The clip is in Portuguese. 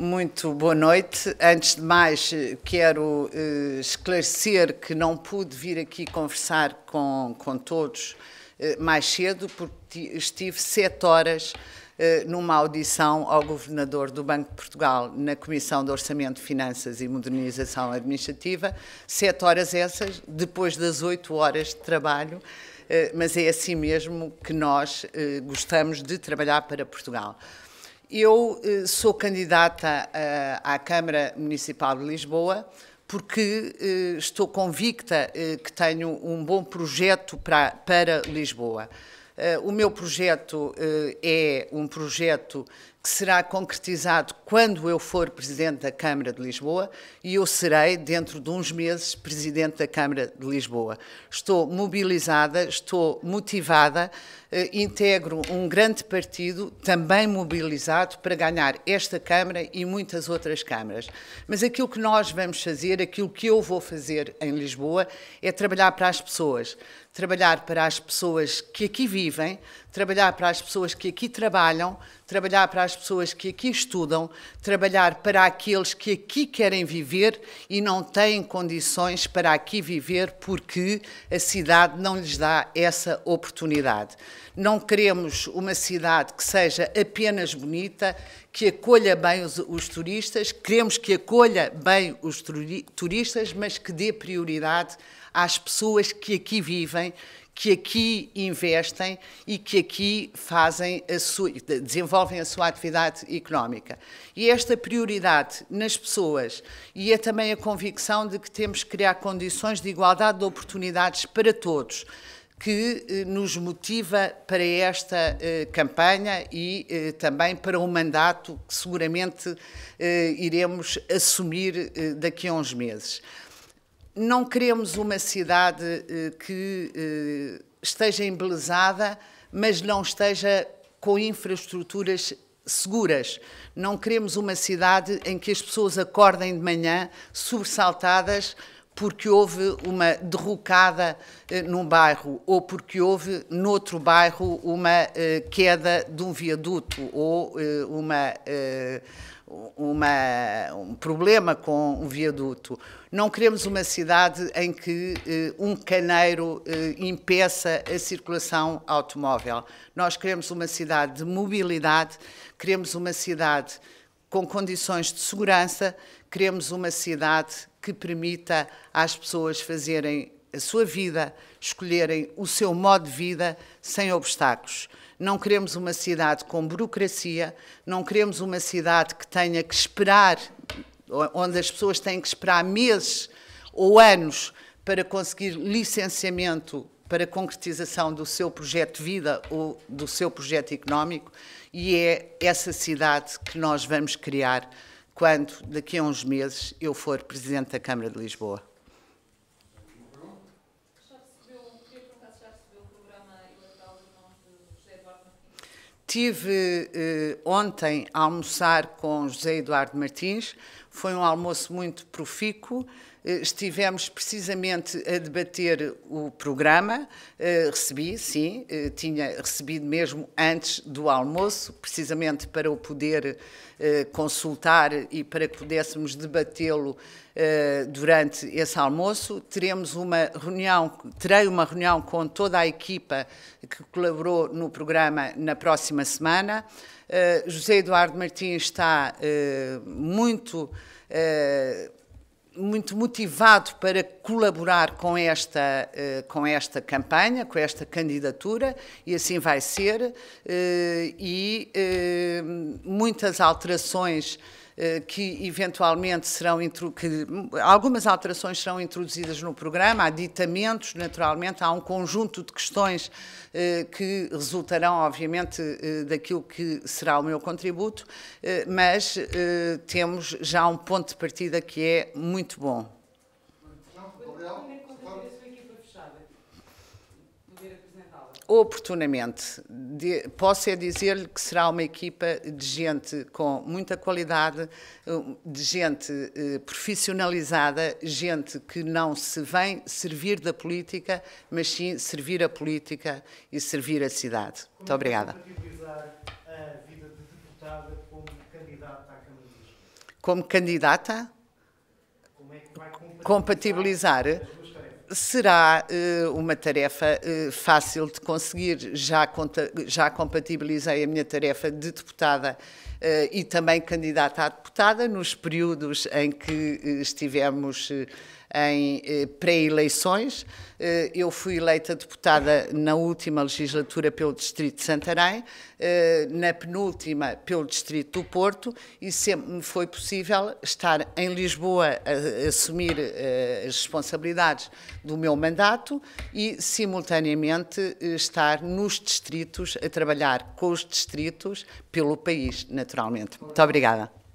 Muito boa noite. Antes de mais, quero eh, esclarecer que não pude vir aqui conversar com, com todos eh, mais cedo, porque estive sete horas eh, numa audição ao Governador do Banco de Portugal na Comissão de Orçamento, Finanças e Modernização Administrativa. Sete horas essas, depois das oito horas de trabalho mas é assim mesmo que nós gostamos de trabalhar para Portugal. Eu eh, sou candidata eh, à Câmara Municipal de Lisboa porque eh, estou convicta que tenho um bom projeto para, para Lisboa. O meu projeto é um projeto que será concretizado quando eu for Presidente da Câmara de Lisboa e eu serei, dentro de uns meses, Presidente da Câmara de Lisboa. Estou mobilizada, estou motivada, eh, integro um grande partido, também mobilizado, para ganhar esta Câmara e muitas outras Câmaras. Mas aquilo que nós vamos fazer, aquilo que eu vou fazer em Lisboa, é trabalhar para as pessoas. Trabalhar para as pessoas que aqui vivem, trabalhar para as pessoas que aqui trabalham, trabalhar para as pessoas que aqui estudam, trabalhar para aqueles que aqui querem viver e não têm condições para aqui viver porque a cidade não lhes dá essa oportunidade. Não queremos uma cidade que seja apenas bonita, que acolha bem os, os turistas, queremos que acolha bem os turistas, mas que dê prioridade às pessoas que aqui vivem que aqui investem e que aqui fazem a sua, desenvolvem a sua atividade económica. E esta prioridade nas pessoas e é também a convicção de que temos que criar condições de igualdade de oportunidades para todos que eh, nos motiva para esta eh, campanha e eh, também para um mandato que seguramente iremos assumir daqui a uns meses não queremos uma cidade eh, que eh, esteja embelezada, mas não esteja com infraestruturas seguras. Não queremos uma cidade em que as pessoas acordem de manhã sobressaltadas porque houve uma derrocada eh, num bairro ou porque houve noutro bairro uma eh, queda de um viaduto ou eh, uma, uma, um problema com um viaduto. Não queremos uma cidade em que um caneiro impeça a circulação automóvel. Nós queremos uma cidade de mobilidade, queremos uma cidade com condições de segurança, queremos uma cidade que permita às pessoas fazerem a sua vida, escolherem o seu modo de vida sem obstáculos. Não queremos uma cidade com burocracia, não queremos uma cidade que tenha que esperar, onde as pessoas têm que esperar meses ou anos para conseguir licenciamento para a concretização do seu projeto de vida ou do seu projeto económico e é essa cidade que nós vamos criar quando, daqui a uns meses, eu for Presidente da Câmara de Lisboa. Tive eh, ontem a almoçar com José Eduardo Martins, foi um almoço muito profícuo, eh, estivemos precisamente a debater o programa. Eh, recebi, sim, eh, tinha recebido mesmo antes do almoço, precisamente para o poder consultar e para que pudéssemos debatê-lo durante esse almoço. Teremos uma reunião, terei uma reunião com toda a equipa que colaborou no programa na próxima semana. José Eduardo Martins está muito muito motivado para colaborar com esta, eh, com esta campanha, com esta candidatura, e assim vai ser, eh, e eh, muitas alterações eh, que eventualmente serão que algumas alterações serão introduzidas no programa, há ditamentos, naturalmente, há um conjunto de questões eh, que resultarão, obviamente, eh, daquilo que será o meu contributo, mas temos já um ponto de partida que é muito bom. Gabriel? oportunamente. De, posso é dizer-lhe que será uma equipa de gente com muita qualidade, eh, de gente eh, profissionalizada, gente que não se vem servir da política, mas sim servir a política e servir a cidade. Como Muito obrigada. como é é candidata Como candidata? Como é que vai compatibilizar? compatibilizar será uh, uma tarefa uh, fácil de conseguir. Já, conta, já compatibilizei a minha tarefa de deputada eh, e também candidata a deputada nos períodos em que eh, estivemos eh, em pré-eleições. Eu fui eleita deputada na última legislatura pelo Distrito de Santarém, na penúltima pelo Distrito do Porto e sempre me foi possível estar em Lisboa a assumir as responsabilidades do meu mandato e, simultaneamente, estar nos distritos, a trabalhar com os distritos pelo país, naturalmente naturalmente. Muito obrigada.